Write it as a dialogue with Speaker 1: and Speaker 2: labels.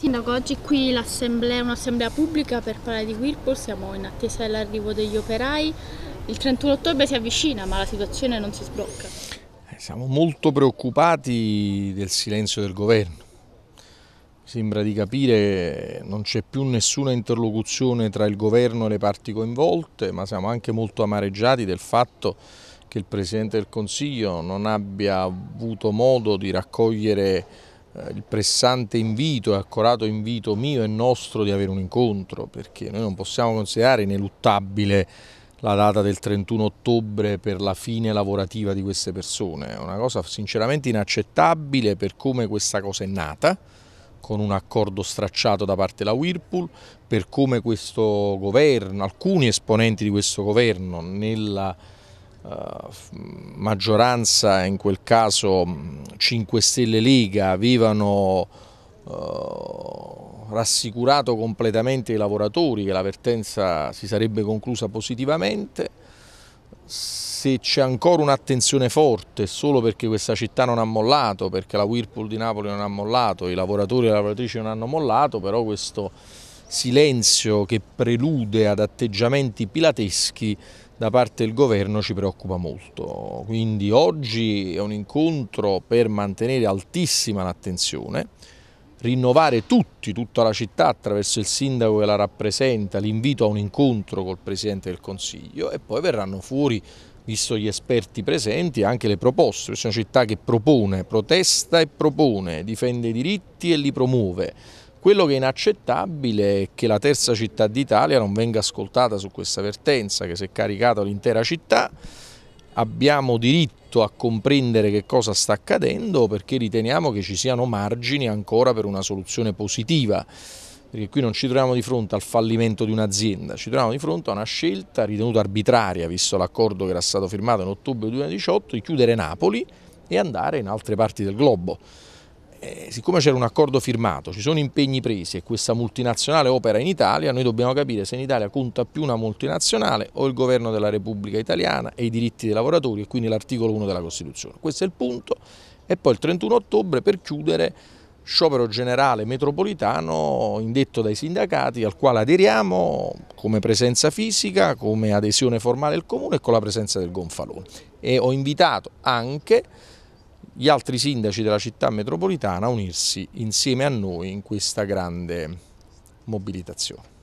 Speaker 1: Sindaco, oggi qui l'assemblea è un'assemblea pubblica per parlare di Whirlpool, siamo in attesa dell'arrivo degli operai. Il 31 ottobre si avvicina ma la situazione non si sblocca. Eh, siamo molto preoccupati del silenzio del governo. Sembra di capire che non c'è più nessuna interlocuzione tra il governo e le parti coinvolte, ma siamo anche molto amareggiati del fatto che il Presidente del Consiglio non abbia avuto modo di raccogliere eh, il pressante invito e accorato invito mio e nostro di avere un incontro, perché noi non possiamo considerare ineluttabile la data del 31 ottobre per la fine lavorativa di queste persone. È una cosa sinceramente inaccettabile per come questa cosa è nata, con un accordo stracciato da parte della Whirlpool, per come questo governo, alcuni esponenti di questo governo nella eh, maggioranza, in quel caso 5 mm, Stelle Liga, avevano eh, rassicurato completamente i lavoratori che la vertenza si sarebbe conclusa positivamente. Se c'è ancora un'attenzione forte solo perché questa città non ha mollato, perché la Whirlpool di Napoli non ha mollato, i lavoratori e le lavoratrici non hanno mollato, però questo silenzio che prelude ad atteggiamenti pilateschi da parte del governo ci preoccupa molto. Quindi oggi è un incontro per mantenere altissima l'attenzione, rinnovare tutti, tutta la città attraverso il sindaco che la rappresenta, l'invito a un incontro col Presidente del Consiglio e poi verranno fuori, visto gli esperti presenti, anche le proposte. Questa è una città che propone, protesta e propone, difende i diritti e li promuove quello che è inaccettabile è che la terza città d'Italia non venga ascoltata su questa vertenza, che si è caricata l'intera città, abbiamo diritto a comprendere che cosa sta accadendo perché riteniamo che ci siano margini ancora per una soluzione positiva perché qui non ci troviamo di fronte al fallimento di un'azienda, ci troviamo di fronte a una scelta ritenuta arbitraria, visto l'accordo che era stato firmato in ottobre 2018, di chiudere Napoli e andare in altre parti del globo. Eh, siccome c'era un accordo firmato, ci sono impegni presi e questa multinazionale opera in Italia, noi dobbiamo capire se in Italia conta più una multinazionale o il governo della Repubblica Italiana e i diritti dei lavoratori e quindi l'articolo 1 della Costituzione. Questo è il punto e poi il 31 ottobre per chiudere sciopero generale metropolitano indetto dai sindacati al quale aderiamo come presenza fisica, come adesione formale al comune e con la presenza del Gonfalone. E ho invitato anche gli altri sindaci della città metropolitana a unirsi insieme a noi in questa grande mobilitazione.